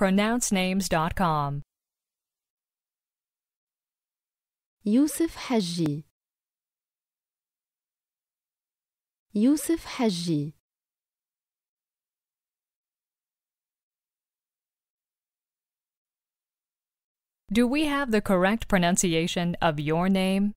pronouncenames.com. Yusuf Haji Yusuf Haji Do we have the correct pronunciation of your name?